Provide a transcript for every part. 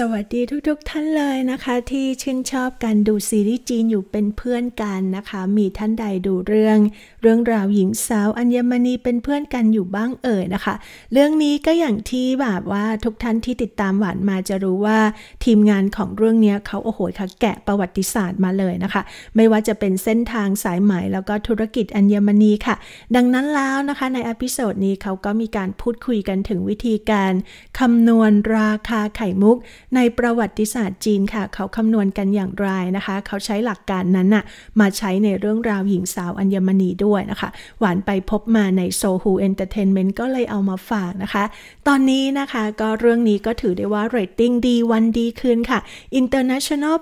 สวัสดีทุกๆทท่านเลยนะคะ ที่ชื่นชอบการดูซีรีส์จีนอยู่เป็นเพื่อนกันนะคะ มีท่านใดดูเรื่อง เรื่องราวหญิงสาวอัญมณีเป็นเพื่อนกันอยู่บ้างเอ่ยนะคะ เรื่องนี้ก็อย่างที่แบบว่าทุกท่านที่ติดตามหวานมาจะรู้ว่า ทีมงานของเรื่องนี้เขาโอ้โหค่ะแกะประวัติศาสตร์มาเลยนะคะ ไม่ว่าจะเป็นเส้นทางสายไหมแล้วก็ธุรกิจอัญมณีค่ะ ดังนั้นแล้วนะคะ ในอพิโซดนี้เขาก็มีการพูดคุยกันถึงวิธีการคำนวณราคาไข่มุกในประวัติศาสตร์จีนค่ะ เขาคำนวณกันอย่างไรนะคะ เขาใช้หลักการนั้นน่ะ มาใช้ในเรื่องราวหญิงสาวอัญมณีด้วยนะคะ หวานไปพบมาในโซฮูเอนเตอร์เทนเมนต์ก็เลยเอามาฝากนะคะ ตอนนี้นะคะก็เรื่องนี้ก็ถือได้ว่าเรตติ้งดี วันดีคืนค่ะอินตอร์เนชั่นแนล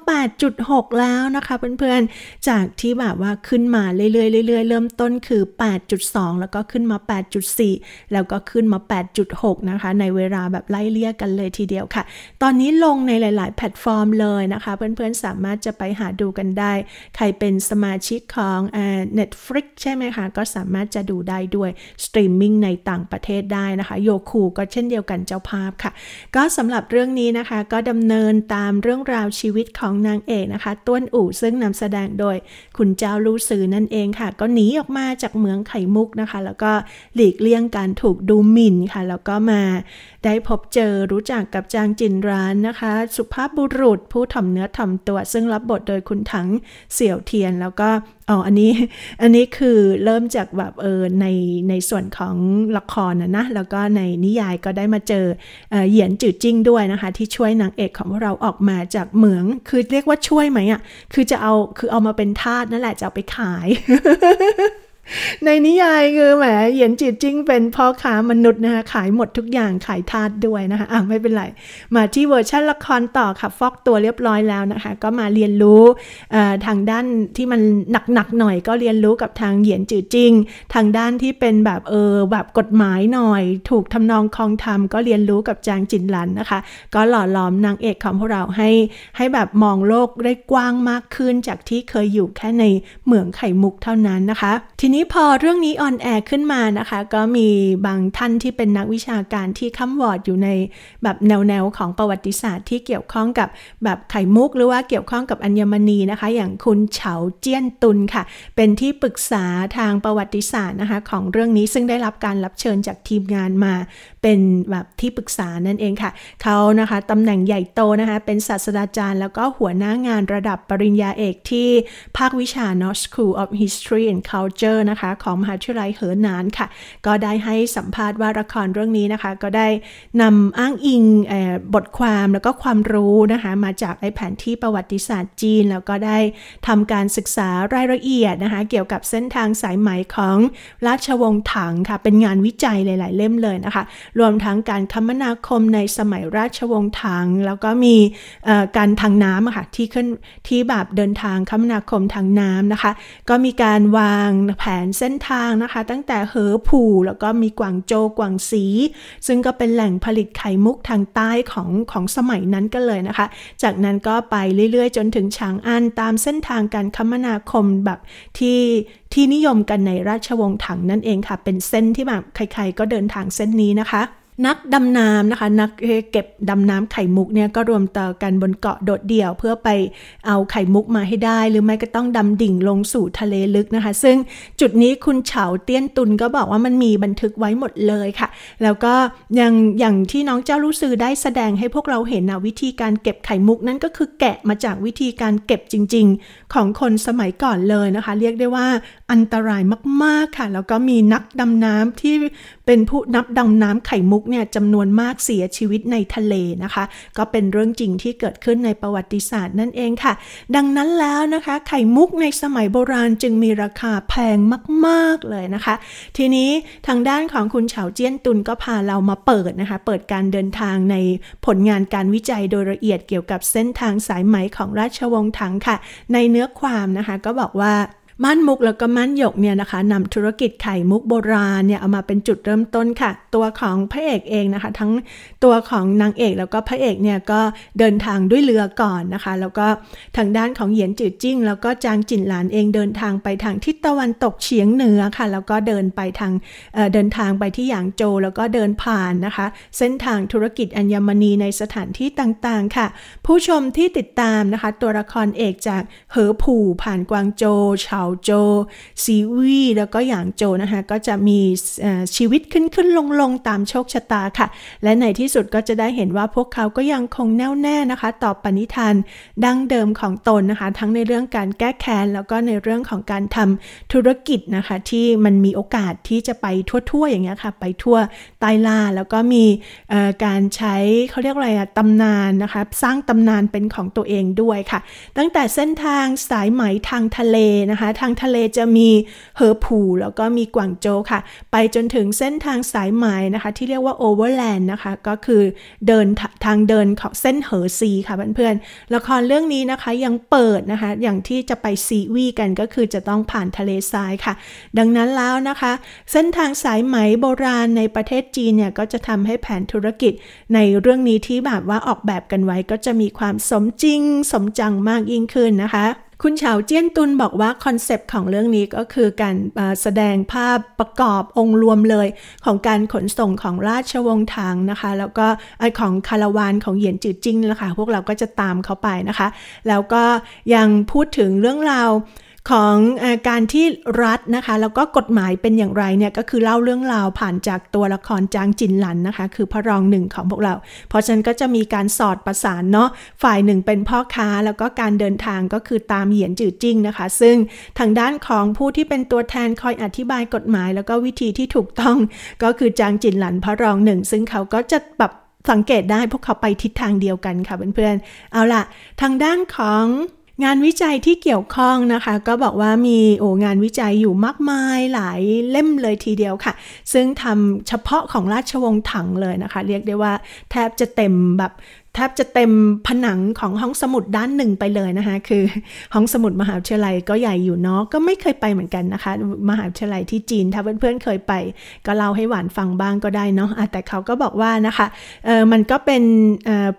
8.6 แล้วนะคะเพื่อนๆจากที่แบบว่าขึ้นมาเรื่อยๆเรื่อยๆเริ่มต้นคือ 8.2 แล้วก็ขึ้นมา 8.4 แล้วก็ขึ้นมา 8.6 นะคะในเวลาแบบไล่เลี่ยกันเลยทีเดียวค่ะ ตอนนี้ลลงในหลายๆ แพลตฟอร์มเลยนะคะ เพื่อนๆ สามารถจะไปหาดูกันได้ ใครเป็นสมาชิกของเน็ตฟลิกใช่ไหมคะ ก็สามารถจะดูได้ด้วย สตรีมมิ่งในต่างประเทศได้นะคะ โยคู ก็เช่นเดียวกันเจ้าภาพค่ะ ก็สำหรับเรื่องนี้นะคะก็ดำเนินตามเรื่องราวชีวิตของนางเอกนะคะ ต้วนอู่ซึ่งนำแสดงโดยคุณเจ้าลู่ซือนั่นเองค่ะ ก็หนีออกมาจากเมืองไข่มุกนะคะ แล้วก็หลีกเลี่ยงการถูกดูหมิ่นค่ะแล้วก็มาได้พบเจอรู้จักกับจางจินร้านนะคะ สุภาพบุรุษผู้ทำเนื้อทำตัว ซึ่งรับบทโดยคุณถังเสี่ยวเทียนแล้วก็อ๋ออันนี้อันนี้คือเริ่มจากแบบเออในในส่วนของละครนะนะ แล้วก็ในนิยายก็ได้มาเจอเหยียนจืดจิ้งด้วยนะคะ ที่ช่วยนางเอกของเราออกมาจากเหมือง คือเรียกว่าช่วยไหมอะ่ะคือจะเอาคือเอามาเป็นทาสนั่นแหละจะเอาไปขายในนิยายคือแหมเหยียนจีจิ้งเป็นพ่อค้ามนุษย์นะคะขายหมดทุกอย่างขายทาสด้วยนะคะอ่ะไม่เป็นไรมาที่เวอร์ชันละครต่อค่ะฟอกตัวเรียบร้อยแล้วนะคะก็มาเรียนรู้ทางด้านที่มันหนักกหน่อยก็เรียนรู้กับทางเหยียนจือจิงทางด้านที่เป็นแบบเออแบบกฎหมายหน่อยถูกทำนองคองธรรมก็เรียนรู้กับจางจินหลันนะคะ ก็หล่อหลอมนางเอกของพวกเราให้ให้แบบมองโลกได้กว้างมากขึ้นจากที่เคยอยู่แค่ในเหมืองไข่มุกเท่านั้นนะคะ ทีนี้พอพอเรื่องนี้ออนแอร์ขึ้นมานะคะ ก็มีบางท่านที่เป็นนักวิชาการที่ค้ำวอร์ดอยู่ในแบบแนว ๆของประวัติศาสตร์ที่เกี่ยวข้องกับแบบไข่มุกหรือว่าเกี่ยวข้องกับอัญมณีนะคะ อย่างคุณเฉา เจี้ยนตุนค่ะ เป็นที่ปรึกษาทางประวัติศาสตร์นะคะของเรื่องนี้ซึ่งได้รับการรับเชิญจากทีมงานมาเป็นแบบที่ปรึกษานั่นเองค่ะเขานะคะตำแหน่งใหญ่โตนะคะ เป็นศาสตราจารย์ แล้วก็หัวหน้างานระดับปริญญาเอกที่ภาควิชา North School of History and Culture นะคะของมหาวิทยาลัยเหอหนานค่ะ ก็ได้ให้สัมภาษณ์ว่าละครเรื่องนี้นะคะ ก็ได้นำอ้างอิงบทความแล้วก็ความรู้นะคะมาจากไอแผนที่ประวัติศาสตร์จีน แล้วก็ได้ทำการศึกษารายละเอียดนะคะเกี่ยวกับเส้นทางสายไหมของราชวงศ์ถังค่ะเป็นงานวิจัยหลาย ๆ เล่มเลยนะคะ รวมทั้งการคมนาคมในสมัยราชวงศ์ถังแล้วก็มีการทางน้ำค่ะที่ขึ้นที่แบบเดินทางคมนาคมทางน้ำนะคะ ก็มีการวางแผนเส้นนทางนะคะตั้งแต่เหอผู่แล้วก็มีกวางโจกวางสี ซึ่งก็เป็นแหล่งผลิตไข่มุกทางใต้ของของสมัยนั้นกันเลยนะคะ จากนั้นก็ไปเรื่อยๆ จนถึงฉางอันตามเส้นทางการคมนาคมแบบที่ที่นิยมกันในราชวงศ์ถังนั่นเองค่ะ เป็นเส้นที่แบบใครๆก็เดินทางเส้นนี้นะคะนักดำน้ำนะคะนักเก็บดำน้ำไข่มุกเนี่ยก็รวมตัวกันบนเกาะโดดเดี่ยวเพื่อไปเอาไข่มุกมาให้ได้ หรือไม่ก็ต้องดำดิ่งลงสู่ทะเลลึกนะคะ ซึ่งจุดนี้คุณเฉาเตี้ยนตุนก็บอกว่ามันมีบันทึกไว้หมดเลยค่ะ แล้วก็ยังอย่างที่น้องเจ้าลู้ซื่อได้แสดงให้พวกเราเห็นนะวิธีการเก็บไข่มุกนั้นก็คือแกะมาจากวิธีการเก็บจริง ๆของคนสมัยก่อนเลยนะคะ เรียกได้ว่าอันตรายมากๆค่ะแล้วก็มีนักดำน้ำที่เป็นผู้นับดำน้ำไข่มุกกเนี่ยจำนวนมากเสียชีวิตในทะเลนะคะ ก็เป็นเรื่องจริงที่เกิดขึ้นในประวัติศาสตร์นั่นเองค่ะ ดังนั้นแล้วนะคะ ไข่มุกในสมัยโบราณจึงมีราคาแพงมาก ๆ เลยนะคะ ทีนี้ทางด้านของคุณเฉาเจี้ยนตุนก็พาเรามาเปิดนะคะ เปิดการเดินทางในผลงานการวิจัยโดยละเอียดเกี่ยวกับเส้นทางสายไหมของราชวงศ์ถังค่ะ ในเนื้อความนะคะ ก็บอกว่าม่านมุกแล้วก็ม่านหยกเนี่ยนะคะนำธุรกิจไข่มุกโบราณเนี่ยเอามาเป็นจุดเริ่มต้นค่ะ ตัวของพระเอกเองนะคะทั้งตัวของนางเอกแล้วก็พระเอกเนี่ยก็เดินทางด้วยเรือก่อนนะคะ แล้วก็ทางด้านของเหยียนจือจิ้งแล้วก็จางจินหลานเองเดินทางไปทางทิศตะวันตกเฉียงเหนือค่ะแล้วก็เดินไปทางเเดินทางไปที่หยางโจวแล้วก็เดินผ่านนะคะ เส้นทางธุรกิจอัญมณีในสถานที่ต่างๆค่ะ ผู้ชมที่ติดตามนะคะ ตัวละครเอกจากเหอผู่ผ่านกวางโจวเฉาาโจซีวีแล้วก็อย่างโจนะคะ ก็จะมีชีวิตขึ้นขึ้นลงลงตามโชคชะตาค่ะ และในที่สุดก็จะได้เห็นว่าพวกเขาก็ยังคงแน่วแน่นะคะ ต่อปณิธานดั้งเดิมของตนนะคะ ทั้งในเรื่องการแก้แค้นแล้วก็ในเรื่องของการทำธุรกิจนะคะที่มันมีโอกาสที่จะไปทั่ว ๆ อย่างเงี้ยค่ะไปทั่วไตล่าแล้วก็มีการใช้เขาเรียกอะไรอะตำนานนะคะ สร้างตำนานเป็นของตัวเองด้วยค่ะ ตั้งแต่เส้นทางสายไหมทางทะเลนะคะ ทางทะเลจะมีเฮอผูแล้วก็มีกวางโจค่ะ ไปจนถึงเส้นทางสายไหมนะคะที่เรียกว่าโอเวอร์แลนด์นะคะ ก็คือเดินทางเดินของเส้นเหอซีค่ะเพื่อนๆละครเรื่องนี้นะคะยังเปิดนะคะ อย่างที่จะไปซีวีกันก็คือจะต้องผ่านทะเลทรายค่ะ ดังนั้นแล้วนะคะ เส้นทางสายไหมโบราณในประเทศจีนเนี่ยก็จะทำให้แผนธุรกิจในเรื่องนี้ที่แบบว่าออกแบบกันไว้ก็จะมีความสมจริงสมจังมากยิ่งขึ้นนะคะ คุณเฉาเจี้ยนตุนบอกว่าคอนเซปต์ของเรื่องนี้ก็คือการแสดงภาพประกอบองค์รวมเลย ของการขนส่งของราชวงศ์ถังนะคะ แล้วก็ของคาราวานของเหยียนจือจิ้งนะคะ พวกเราก็จะตามเขาไปนะคะ แล้วก็ยังพูดถึงเรื่องราวของอการที่รัฐนะคะแล้วก็กฎหมายเป็นอย่างไรเนี่ยก็คือเล่าเรื่องราวผ่านจากตัวละครจางจินหลันนะคะ คือพระรองหนึ่งของพวกเรา เพราะฉะนั้นก็จะมีการสอดประสานเนาะฝ่ายหนึ่งเป็นพ่อค้าแล้วก็การเดินทางก็คือตามเหยียนจือจิ้งนะคะ ซึ่งทางด้านของผู้ที่เป็นตัวแทนคอยอธิบายกฎหมาย แล้วก็วิธีที่ถูกต้องก็คือจางจินหลันพระรองหนึ่งซึ่งเขาก็จะแบบสังเกตได้พวกเขาไปทิศทางเดียวกันค่ะเพื่อนๆเอาล่ะทางด้านของงานวิจัยที่เกี่ยวข้องนะคะ ก็บอกว่ามีโองานวิจัยอยู่มากมายหลายเล่มเลยทีเดียวค่ะ ซึ่งทำเฉพาะของราชวงศ์ถังเลยนะคะ เรียกได้ว่าแทบจะเต็มแบบแทบจะเต็มผนังของห้องสมุดด้านหนึ่งไปเลยนะคะคือห้องสมุดมหาวิทยาลัยก็ใหญ่อยู่เนาะก็ไม่เคยไปเหมือนกันนะคะมหาวิทยาลัยที่จีนถ้าเพื่อนๆเคยไปก็เล่าให้หวานฟังบ้างก็ได้เนาะแต่เขาก็บอกว่านะคะมันก็เป็น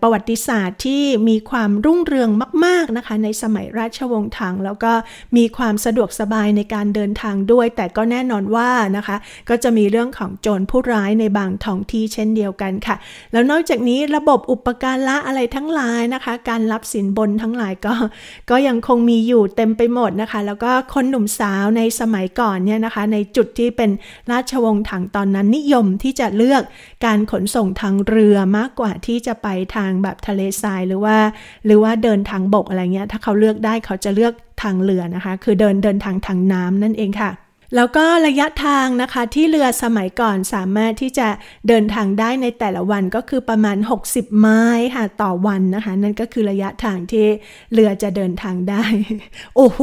ประวัติศาสตร์ที่มีความรุ่งเรืองมากๆนะคะในสมัยราชวงศ์ถังแล้วก็มีความสะดวกสบายในการเดินทางด้วย แต่ก็แน่นอนว่านะคะ ก็จะมีเรื่องของโจรผู้ร้ายในบางท้องที่เช่นเดียวกันค่ะ แล้วนอกจากนี้ระบบอุปการละอะไรทั้งหลายนะคะการรับสินบนทั้งหลายก็ ก็ยังคงมีอยู่เต็มไปหมดนะคะ แล้วก็คนหนุ่มสาวในสมัยก่อนเนี่ยนะคะ ในจุดที่เป็นราชวงศ์ถังตอนนั้นนิยมที่จะเลือกการขนส่งทางเรือมากกว่าที่จะไปทางแบบทะเลทรายหรือว่า หรือว่าเดินทางบกอะไรเงี้ย ถ้าเขาเลือกได้เขาจะเลือกทางเรือนะคะ คือเดินเดินทางทางน้ำนั่นเองค่ะแล้วก็ระยะทางนะคะที่เรือสมัยก่อนสามารถที่จะเดินทางได้ในแต่ละวันก็คือประมาณ 60 ไม้ค่ะต่อวันนะคะ นั่นก็คือระยะทางที่เรือจะเดินทางได้ โอ้โห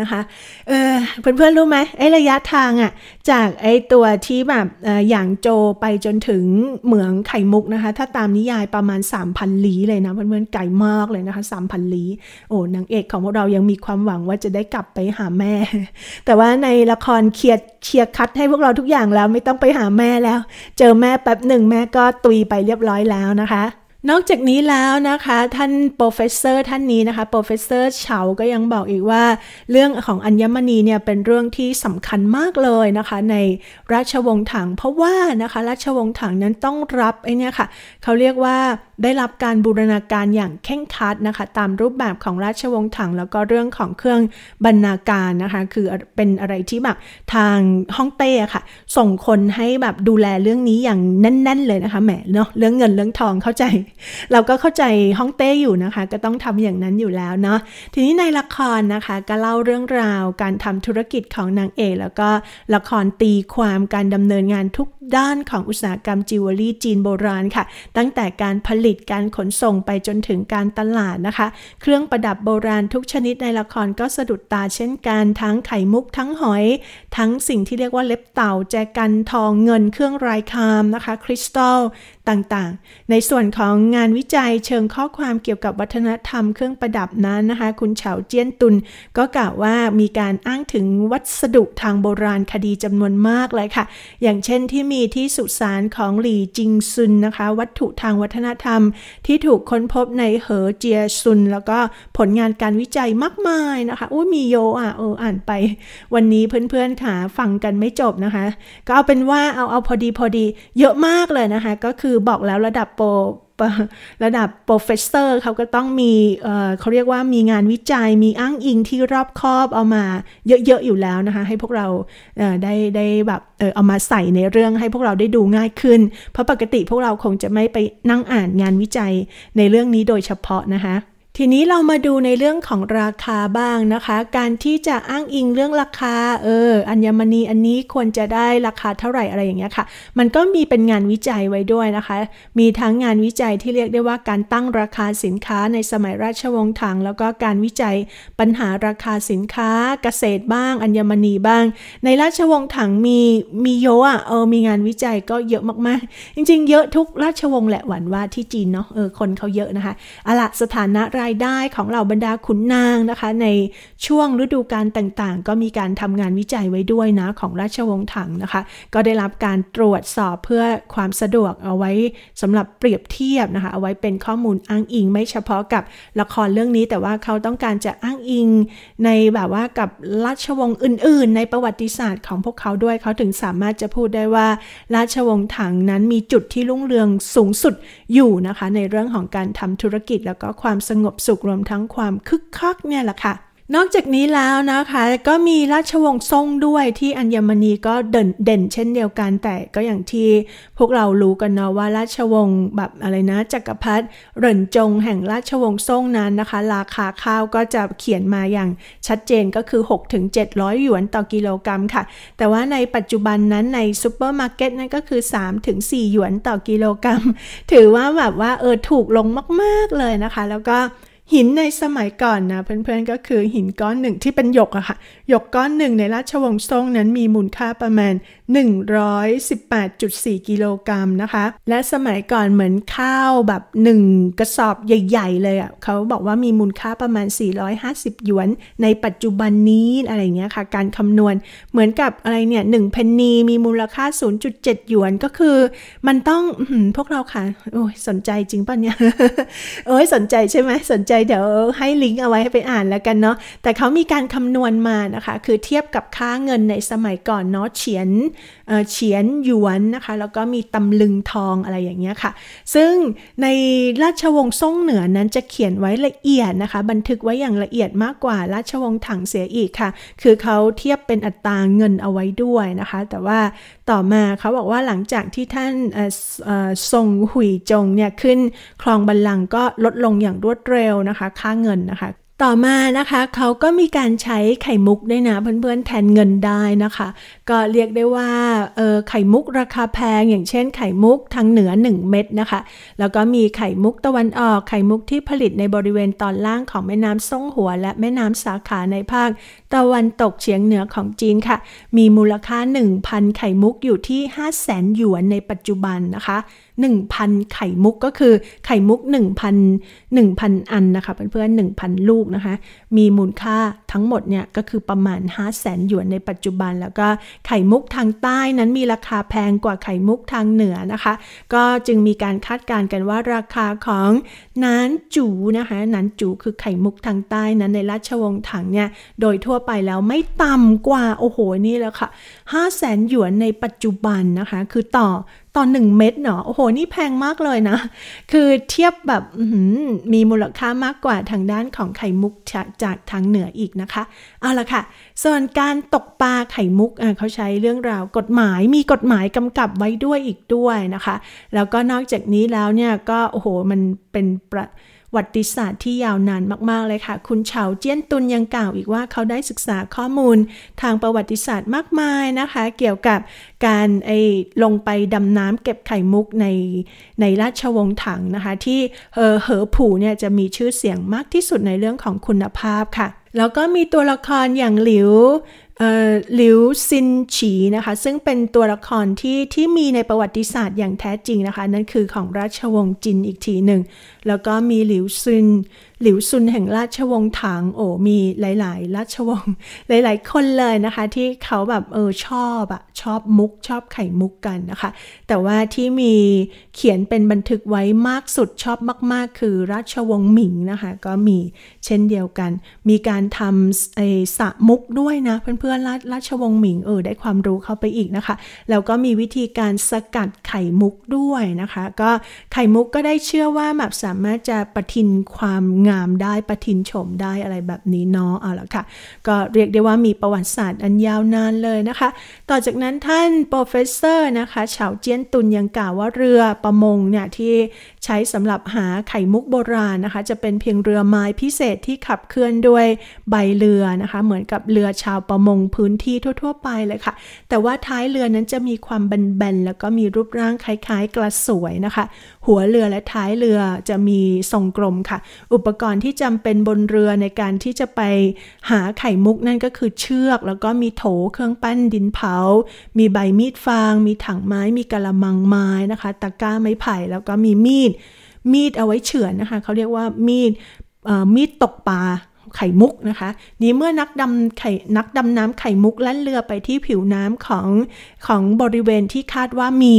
นะคะเออเพื่อนๆรู้ไหมไอ้ระยะทางอะ่ะจากไอตัวที่แบบอย่างโจไปจนถึงเหมืองไข่มุกนะคะ ถ้าตามนิยายประมาณ 3,000ลี้เลยนะเพื่อนๆไกลมากเลยนะคะ3,000ลี้โอ้นางเอกของพวกเรายังมีความหวังว่าจะได้กลับไปหาแม่ แต่ว่าในละครเคลียร์เคลียร์คัดให้พวกเราทุกอย่างแล้วไม่ต้องไปหาแม่แล้ว เจอแม่แป๊บหนึ่ง แม่ก็ตุยไปเรียบร้อยแล้วนะคะนอกจากนี้แล้วนะคะท่านโปรเฟสเซอร์ท่านนี้นะคะโปรเฟสเซอร์เฉา ก็ยังบอกอีกว่าเรื่องของอัญมณีเนี่ยเป็นเรื่องที่สำคัญมากเลยนะคะ ในราชวงศ์ถัง เพราะว่านะคะราชวงศ์ถังนั้นต้องรับไอ้นี่ค่ะเขาเรียกว่าได้รับการบูรณาการอย่างเข่งคัดนะคะ ตามรูปแบบของราชวงศ์ถัง แล้วก็เรื่องของเครื่องบรรณาการนะคะ คือเป็นอะไรที่แบบทางฮ่องเต้ค่ะ ส่งคนให้แบบดูแลเรื่องนี้อย่างแน่นๆเลยนะคะแหมเนาะเรื่องเงินเรื่องทองเข้าใจเราก็เข้าใจฮ่องเต้อยู่นะคะ ก็ต้องทำอย่างนั้นอยู่แล้วเนาะทีนี้ในละครนะคะก็เล่าเรื่องราวการทำธุรกิจของนางเอกแล้วก็ละครตีความการดำเนินงานทุกด้านของอุตสาหกรรมจิวเวลรี่จีนโบราณค่ะ ตั้งแต่การผลิตการขนส่งไปจนถึงการตลาดนะคะ เครื่องประดับโบราณ ทุกชนิดในละครก็สะดุดตาเช่นกันทั้งไข่มุกทั้งหอย ทั้งสิ่งที่เรียกว่าเล็บเต่าแจกันทองเงิน เครื่องรายคามนะคะคริสตัลต่างๆ ในส่วนของงานวิจัยเชิงข้อความเกี่ยวกับวัฒนธรรมเครื่องประดับนั้นนะคะ คุณเฉาเจี้ยนตุนก็กล่าวว่ามีการอ้างถึงวัสดุทางโบราณคดีจำนวนมากเลยค่ะ อย่างเช่นที่มีที่สุสานของหลี่จิงซุนนะคะ วัตถุทางวัฒนธรรมที่ถูกค้นพบในเหอเจียซุนแล้วก็ผลงานการวิจัยมากมายนะคะอู้มีโยอ่ะเอออ่านไป วันนี้เพื่อนๆค่ะฟังกันไม่จบนะคะ ก็เอาเป็นว่าเอาเอาพอดีพอดีเยอะมากเลยนะคะก็คือคือบอกแล้วระดับโปรระดับโปรเฟสเซอร์เขาก็ต้องมีเขาเรียกว่ามีงานวิจัยมีอ้างอิงที่รอบคอบเอามาเยอะๆอยู่แล้วนะคะ ให้พวกเราได้ได้แบบเอามาใส่ในเรื่องให้พวกเราได้ดูง่ายขึ้น เพราะปกติพวกเราคงจะไม่ไปนั่งอ่านงานวิจัยในเรื่องนี้โดยเฉพาะนะคะทีนี้เรามาดูในเรื่องของราคาบ้างนะคะ การที่จะอ้างอิงเรื่องราคาเอออัญมณีอันนี้ควรจะได้ราคาเท่าไหร่อะไรอย่างเงี้ยค่ะ มันก็มีเป็นงานวิจัยไว้ด้วยนะคะ มีทั้งงานวิจัยที่เรียกได้ว่าการตั้งราคาสินค้าในสมัยราชวงศ์ถัง แล้วก็การวิจัยปัญหาราคาสินค้าเกษตรบ้าง อัญมณีบ้าง ในราชวงศ์ถังมีมีเยอะอ่ะเออมีงานวิจัยก็เยอะมาก ๆ จริง ๆ เยอะทุกราชวงศ์แหละหวันว่าที่จีนเนาะเออคนเขาเยอะนะคะอะละสถานะรายได้ของเหล่าบรรดาขุนนางนะคะ ในช่วงฤดูการต่างๆก็มีการทำงานวิจัยไว้ด้วยนะของราชวงศ์ถังนะคะ ก็ได้รับการตรวจสอบเพื่อความสะดวกเอาไว้สำหรับเปรียบเทียบนะคะ เอาไว้เป็นข้อมูลอ้างอิงไม่เฉพาะกับละครเรื่องนี้ แต่ว่าเขาต้องการจะอ้างอิงในแบบว่ากับราชวงศ์อื่น ๆ ในประวัติศาสตร์ของพวกเขาด้วยเขาถึงสามารถจะพูดได้ว่า ราชวงศ์ถังนั้นมีจุดที่รุ่งเรืองสูงสุดอยู่นะคะในเรื่องของการทำธุรกิจแล้วก็ความสงบบสุขรวมทั้งความคึกคักเนี่ยแหละค่ะนอกจากนี้แล้วนะคะก็มีราชวงศ์ซ่งด้วยที่อัญมณีก็เด่นเด่นเช่นเดียวกันแต่ก็อย่างที่พวกเรารู้กันเนาะว่าราชวงศ์แบบอะไรนะ จักรพรรดิเหรินจงแห่งราชวงศ์ซ่งนั้นนะคะ ราคาข้าวก็จะเขียนมาอย่างชัดเจนก็คือ 6-700หยวนต่อกิโลกรัมค่ะ แต่ว่าในปัจจุบันนั้นในซูเปอร์มาร์เก็ตนั่นก็คือ 3-4หยวนต่อกิโลกรัม ถือว่าแบบว่าเออถูกลงมาก ๆ เลยนะคะ แล้วก็หินในสมัยก่อนนะเพื่อนๆก็คือหินก้อนหนึ่งที่เป็นหยกอะค่ะหยกก้อนหนึ่งในราชวงศ์ซ่งนั้นมีมูลค่าประมาณ 118.4 กิโลกรัมนะคะ และสมัยก่อนเหมือนข้าวแบบ 1 กระสอบใหญ่ ๆ เลยอะ เขาบอกว่ามีมูลค่าประมาณ 450หยวน ในปัจจุบันนี้อะไรเงี้ยค่ะ การคำนวณเหมือนกับอะไรเนี่ย1เพนนีมีมูลค่า 0.7หยวนก็คือ มันต้องพวกเราค่ะ โอ้ยสนใจจริงป่ะเนี่ยเอ้ยสนใจใช่ไหมสนใจจเดี๋ยวให้ลิงก์เอาไว้ให้ไปอ่านแล้วกันเนาะ แต่เขามีการคำนวณมานะคะ คือเทียบกับค่าเงินในสมัยก่อนเนาะเฉียนเฉียนหยวนนะคะ แล้วก็มีตำลึงทองอะไรอย่างเงี้ยค่ะ ซึ่งในราชวงศ์ซ่งเหนือนั้นจะเขียนไว้ละเอียดนะคะ บันทึกไว้อย่างละเอียดมากกว่าราชวงศ์ถังเสียอีกค่ะ คือเขาเทียบเป็นอัตราเงินเอาไว้ด้วยนะคะ แต่ว่าต่อมาเขาบอกว่าหลังจากที่ท่านทรงหุยจงเนี่ย ขึ้นคลองบัลลังก์ก็ลดลงอย่างรวดเร็วนะคะค่าเงินนะคะ ต่อมานะคะเขาก็มีการใช้ไข่มุกด้วยนะ เพื่อนๆแทนเงินได้นะคะก็เรียกได้ว่าเออไข่มุกราคาแพงอย่างเช่นไข่มุกทางเหนือ 1 เม็ดนะคะแล้วก็มีไข่มุกตะวันออกไข่มุกที่ผลิตในบริเวณตอนล่างของแม่น้ำซ่งหัวและแม่น้ำสาขาในภาค ตะวันตกเฉียงเหนือของจีนค่ะ มีมูลค่า 1,000 ไข่มุกอยู่ที่ 500,000หยวนในปัจจุบันนะคะ 1,000ไข่มุกก็คือไข่มุก1,000 1,000อันนะคะเพื่อนๆ1,000 ลูกนะคะมีมูลค่าทั้งหมดเนี่ยก็คือประมาณ 500,000หยวนในปัจจุบันแล้วก็ไข่มุกทางใต้นั้นมีราคาแพงกว่าไข่มุกทางเหนือนะคะ ก็จึงมีการคาดการณ์กันว่าราคาของนานจูนะคะนานจูคือไข่มุกทางใต้นั้นในราชวงศ์ถังเนี่ยโดยทั่วไปแล้วไม่ต่ำกว่าโอ้โหนี่แล้วค่ะ5 0 0แสนหยวนในปัจจุบันนะคะคือต่อต่อหนึ่งเม็ดเนาะโอ้โหนี่แพงมากเลยนะ คือเทียบแบบมีมูลค่ามากกว่าทางด้านของไข่มุกจากทางเหนืออีกนะคะ เอาละค่ะส่วนการตกปลาไข่มุกเขาใช้เรื่องราวกฎหมายมีกฎหมายกำกับไว้ด้วยอีกด้วยนะคะ แล้วก็นอกจากนี้แล้วเนี่ยก็ โอ้โหมันเป็นประวัติศาสตร์ที่ยาวนานมากๆเลยค่ะ คุณเฉาเจี้ยนตุนยังกล่าวอีกว่าเขาได้ศึกษาข้อมูลทางประวัติศาสตร์มากมายนะคะ เกี่ยวกับการไอ้ลงไปดำน้ำเก็บไข่มุกในในราชวงศ์ถังนะคะ ที่เฮอเหอผู่เนี่ยจะมีชื่อเสียงมากที่สุดในเรื่องของคุณภาพค่ะ แล้วก็มีตัวละครอย่างหลิวหลิวซินฉีนะคะ ซึ่งเป็นตัวละครที่ ที่มีในประวัติศาสตร์อย่างแท้จริงนะคะ นั่นคือของราชวงศ์จินอีกทีหนึ่ง แล้วก็มีหลิวซินหลิวซุนแห่งราชวงศ์ถังโอ้มีหลายๆ ราชวงศ์หลาย ๆ คนเลยนะคะ ที่เขาแบบเออชอบอะชอบมุกชอบไข่มุกกันนะคะ แต่ว่าที่มีเขียนเป็นบันทึกไว้มากสุดชอบมาก ๆ คือราชวงศ์หมิงนะคะ ก็มีเช่นเดียวกัน มีการทำไอ้สะมุกด้วยนะเพื่อนๆราราชวงศ์หมิงเออได้ความรู้เข้าไปอีกนะคะแล้วก็มีวิธีการสกัดไข่มุกด้วยนะคะ ก็ไข่มุกก็ได้เชื่อว่าแบบสามารถจะประทินความงามได้ประทินชมได้อะไรแบบนี้เนาะเอาละค่ะ ก็เรียกได้ว่ามีประวัติศาสตร์อันยาวนานเลยนะคะ ต่อจากนั้นท่านโปรเฟสเซอร์นะคะเฉาเจี้ยนตุนยังกล่าวว่าเรือประมงเนี่ย ที่ใช้สำหรับหาไข่มุกโบราณนะคะ จะเป็นเพียงเรือไม้พิเศษที่ขับเคลื่อนด้วยใบเรือนะคะ เหมือนกับเรือชาวประมงพื้นที่ทั่วๆ ไปเลยค่ะ แต่ว่าท้ายเรือนั้นจะมีความแบนๆแล้วก็มีรูปร่างคล้ายๆกระสวยนะคะหัวเรือและท้ายเรือจะมีทรงกลมค่ะ อุปกรณ์ที่จำเป็นบนเรือในการที่จะไปหาไข่มุกนั่นก็คือเชือก แล้วก็มีโถ เครื่องปั้นดินเผา มีใบมีดฟาง มีถังไม้ มีกระมังไม้นะคะ ตะกร้าไม้ไผ่แล้วก็มีมีด มีดเอาไว้เฉือนนะคะ เขาเรียกว่ามีดมีดตกปลาไข่มุกนะคะ นี้เมื่อนักดำไข่นักดำน้ำไข่มุกแล่นเรือไปที่ผิวน้ำของของบริเวณที่คาดว่ามี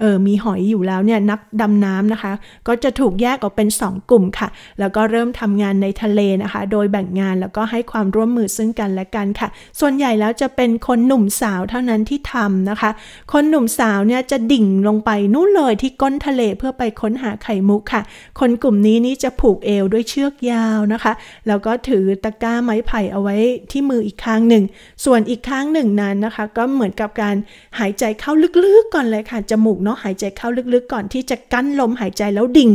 เออมีหอยอยู่แล้วเนี่ยนักดำน้ำนะคะ ก็จะถูกแยกออกเป็น 2 กลุ่มค่ะ แล้วก็เริ่มทำงานในทะเลนะคะ โดยแบ่งงานแล้วก็ให้ความร่วมมือซึ่งกันและกันค่ะ ส่วนใหญ่แล้วจะเป็นคนหนุ่มสาวเท่านั้นที่ทำนะคะ คนหนุ่มสาวเนี่ยจะดิ่งลงไปนู่นเลยที่ก้นทะเลเพื่อไปค้นหาไข่มุกค่ะ คนกลุ่มนี้นี่จะผูกเอวด้วยเชือกยาวนะคะแล้วก็ถือตะกร้าไม้ไผ่เอาไว้ที่มืออีกข้างหนึ่ง ส่วนอีกข้างหนึ่งนั้นนะคะ ก็เหมือนกับการหายใจเข้าลึกๆก่อนเลยค่ะจมูกเนาะหายใจเข้าลึกๆก่อนที่จะกั้นลมหายใจแล้วดิ่ง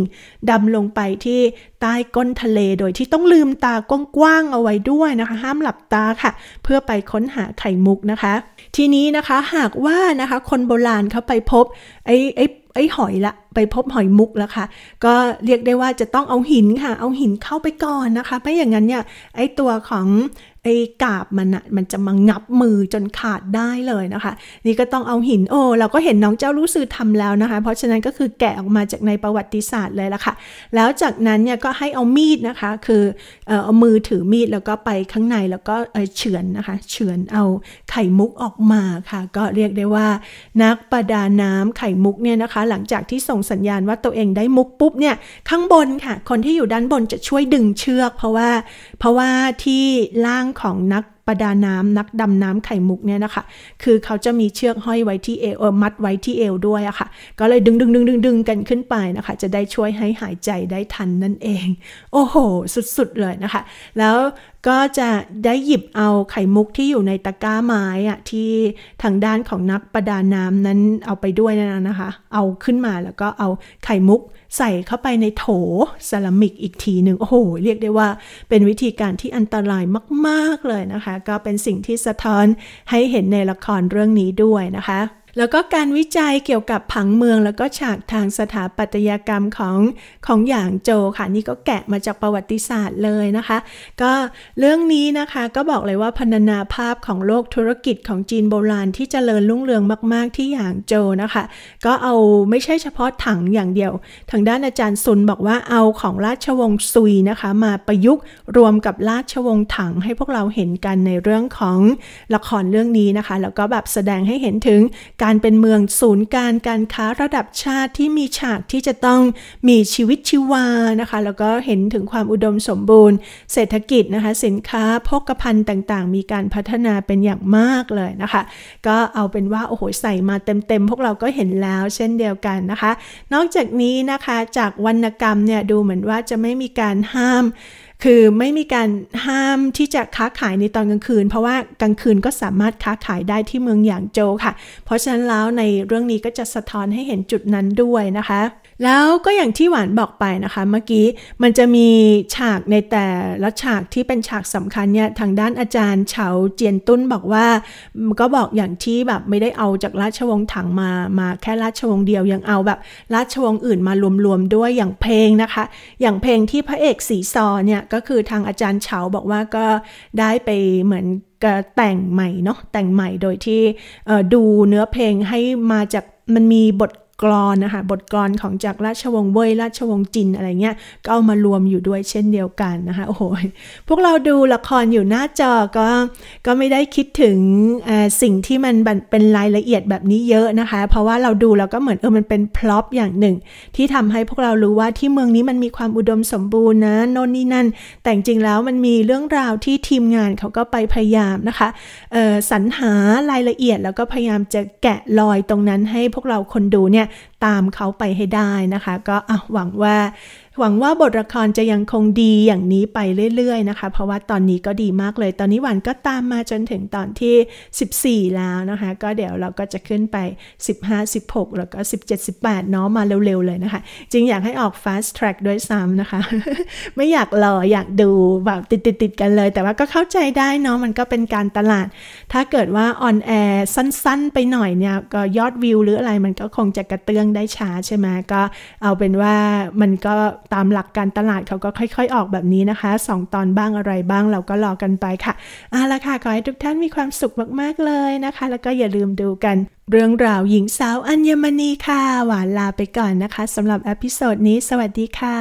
ดำลงไปที่ใต้ก้นทะเลโดยที่ต้องลืมตากว้างๆเอาไว้ด้วยนะคะ ห้ามหลับตาค่ะ เพื่อไปค้นหาไข่มุกนะคะ ทีนี้นะคะหากว่านะคะ คนโบราณเขาไปพบไอ้ไอ้ไอ้หอยละ ไปพบหอยมุกแล้วค่ะ ก็เรียกได้ว่าจะต้องเอาหินค่ะ เอาหินเข้าไปก่อนนะคะไม่อย่างนั้นเนี่ยไอ้ตัวของไอ้กาบมันอะมันจะมางับมือจนขาดได้เลยนะคะ นี่ก็ต้องเอาหินโอ้เราก็เห็นน้องเจ้ารู้สืกทำแล้วนะคะ เพราะฉะนั้นก็คือแกะออกมาจากในประวัติศาสตร์เลยละค่ะ แล้วจากนั้นเนี่ยก็ให้เอามีดนะคะ คือเอามือถือมีดแล้วก็ไปข้างในแล้วก็เฉือนนะคะ เฉือนเอาไข่มุกออกมาค่ะ ก็เรียกได้ว่า นักประดาน้ำไข่มุกเนี่ยนะคะ หลังจากที่ส่งสัญญาณว่าตัวเองได้มุกปุ๊บเนี่ยข้างบนค่ะ คนที่อยู่ด้านบนจะช่วยดึงเชือก เพราะว่าเพราะว่าที่ล่างของนักประดาน้ำ นักดำน้ำไข่มุกเนี่ยนะคะ คือเขาจะมีเชือกห้อยไว้ที่เอว มัดไว้ที่เอวด้วยอะคะ่ะ ก็เลยดึงดึงดึงดึงดึงกันขึ้นไปนะคะ จะได้ช่วยให้หายใจได้ทันนั่นเอง โอ้โห สุด ๆ เลยนะคะ แล้วก็จะได้หยิบเอาไข่มุกที่อยู่ในตะกร้าไม้อะที่ทางด้านของนักประดาน้ำนั้นเอาไปด้วยนะนะคะ เอาขึ้นมาแล้วก็เอาไข่มุกใส่เข้าไปในโถเซรามิกอีกทีหนึ่งโอ้โหเรียกได้ว่าเป็นวิธีการที่อันตรายมาก ๆ เลยนะคะ ก็เป็นสิ่งที่สะท้อนให้เห็นในละครเรื่องนี้ด้วยนะคะแล้วก็การวิจัยเกี่ยวกับผังเมือง แล้วก็ฉากทางสถาปัตยกรรมของของหยางโจค่ะ นี่ก็แกะมาจากประวัติศาสตร์เลยนะคะ ก็เรื่องนี้นะคะก็บอกเลยว่าพรรณนาภาพของโลกธุรกิจของจีนโบราณที่จเจริญรุ่งเรืองมาก ๆที่หยางโจนะคะ ก็เอาไม่ใช่เฉพาะถังอย่างเดียวทางด้านอาจารย์ซุนบอกว่าเอาของราชวงศ์ซุยนะคะมาประยุกต์รวมกับราชวงศ์ถัง ให้พวกเราเห็นกันในเรื่องของละครเรื่องนี้นะคะแล้วก็แบบแสดงให้เห็นถึงการเป็นเมืองศูนย์การ การค้าระดับชาติที่มีฉากที่จะต้องมีชีวิตชีวานะคะ แล้วก็เห็นถึงความอุดมสมบูรณ์ เศรษฐกิจนะคะสินค้าพกภัณฑ์ต่างๆ มีการพัฒนาเป็นอย่างมากเลยนะคะ ก็เอาเป็นว่าโอ้โหใส่มาเต็มๆพวกเราก็เห็นแล้วเช่นเดียวกันนะคะ นอกจากนี้นะคะจากวรรณกรรมเนี่ยดูเหมือนว่าจะไม่มีการห้ามคือไม่มีการห้ามที่จะค้าขายในตอนกลางคืน เพราะว่ากลางคืนก็สามารถค้าขายได้ที่เมืองหยางโจวค่ะ เพราะฉะนั้นแล้วในเรื่องนี้ก็จะสะท้อนให้เห็นจุดนั้นด้วยนะคะแล้วก็อย่างที่หวานบอกไปนะคะเมื่อกี้มันจะมีฉากในแต่ละฉากที่เป็นฉากสำคัญเนี่ยทางด้านอาจารย์เฉาเจียนตุ้นบอกว่าก็บอกอย่างที่แบบไม่ได้เอาจากราชวงศ์ถังมามาแค่ราชวงศ์เดียว ยังเอาแบบ ราชวงศ์อื่นมารวมๆด้วยอย่างเพลงนะคะ อย่างเพลงที่พระเอกสีซอเนี่ยก็คือทางอาจารย์เฉาบอกว่าก็ได้ไปเหมือนแต่งใหม่เนาะแต่งใหม่โดยที่ดูเนื้อเพลงให้มาจากมันมีบทกรอนนะคะบทกรอนของจากราชวงศ์เว่ยราชวงศ์จินอะไรเงี้ยก็เอามารวมอยู่ด้วยเช่นเดียวกันนะคะโอ้โหพวกเราดูละครอยู่หน้าจอก็ก็ไม่ได้คิดถึงสิ่งที่มันเป็นรายละเอียดแบบนี้เยอะนะคะเพราะว่าเราดูแล้วก็เหมือนเออมันเป็นพล็อปอย่างหนึ่ง ที่ทำให้พวกเรารู้ว่าที่เมืองนี้มันมีความอุดมสมบูรณ์นะโน่นนี่นั่นแต่จริงแล้วมันมีเรื่องราวที่ทีมงานเขาก็ไปพยายามนะคะสรรหารายละเอียดแล้วก็พยายามจะแกะรอยตรงนั้นให้พวกเราคนดูเนี่ยตามเขาไปให้ได้นะคะ ก็หวังว่าหวังว่าบทละครจะยังคงดีอย่างนี้ไปเรื่อยๆนะคะ เพราะว่าตอนนี้ก็ดีมากเลย ตอนนี้หวันก็ตามมาจนถึงตอนที่ 14 แล้วนะคะก็เดี๋ยวเราก็จะขึ้นไป 15 16 แล้วก็ 17 18เนาะมาเร็วๆเลยนะคะ จริงอยากให้ออก fast track ด้วยซ้ำนะคะ ไม่อยากรออยากดูแบบติดๆกันเลย แต่ว่าก็เข้าใจได้เนาะมันก็เป็นการตลาด ถ้าเกิดว่าออนแอร์สั้นๆ ไปหน่อยเนี่ยก็ยอดวิวหรืออะไรมันก็คงจะกระเตื้องได้ช้าใช่ไหมก็เอาเป็นว่ามันก็ตามหลักการตลาดเขาก็ค่อย ๆออกแบบนี้นะคะ 2 ตอนบ้างอะไรบ้างเราก็รอกันไปค่ะเอาละค่ะ ขอให้ทุกท่านมีความสุขมากๆเลยนะคะ แล้วก็อย่าลืมดูกัน เรื่องราวหญิงสาวอัญมณีค่ะ หวานลาไปก่อนนะคะสำหรับอพิโซดนี้สวัสดีค่ะ